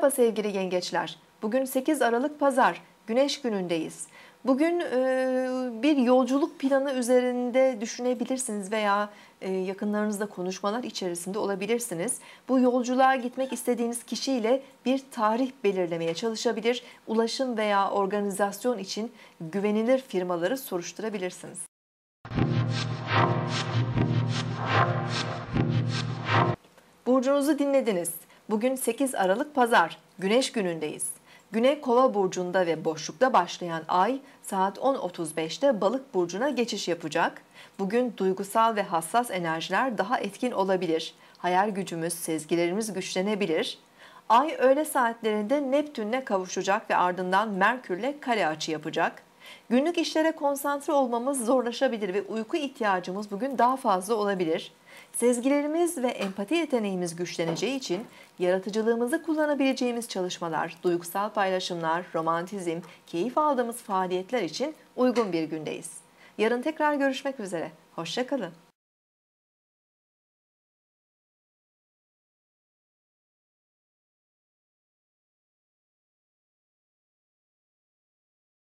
Merhaba sevgili yengeçler. Bugün 8 Aralık Pazar, Güneş günündeyiz. Bugün e, bir yolculuk planı üzerinde düşünebilirsiniz veya e, yakınlarınızla konuşmalar içerisinde olabilirsiniz. Bu yolculuğa gitmek istediğiniz kişiyle bir tarih belirlemeye çalışabilir, ulaşım veya organizasyon için güvenilir firmaları soruşturabilirsiniz. Burcunuzu dinlediniz. Bugün 8 Aralık Pazar, Güneş günündeyiz. Güne Kova burcunda ve boşlukta başlayan ay saat 10.35'te Balık burcuna geçiş yapacak. Bugün duygusal ve hassas enerjiler daha etkin olabilir. Hayal gücümüz, sezgilerimiz güçlenebilir. Ay öğle saatlerinde Neptün'le kavuşacak ve ardından Merkür'le kare açı yapacak. Günlük işlere konsantre olmamız zorlaşabilir ve uyku ihtiyacımız bugün daha fazla olabilir. Sezgilerimiz ve empati yeteneğimiz güçleneceği için yaratıcılığımızı kullanabileceğimiz çalışmalar, duygusal paylaşımlar, romantizm, keyif aldığımız faaliyetler için uygun bir gündeyiz. Yarın tekrar görüşmek üzere. Hoşçakalın.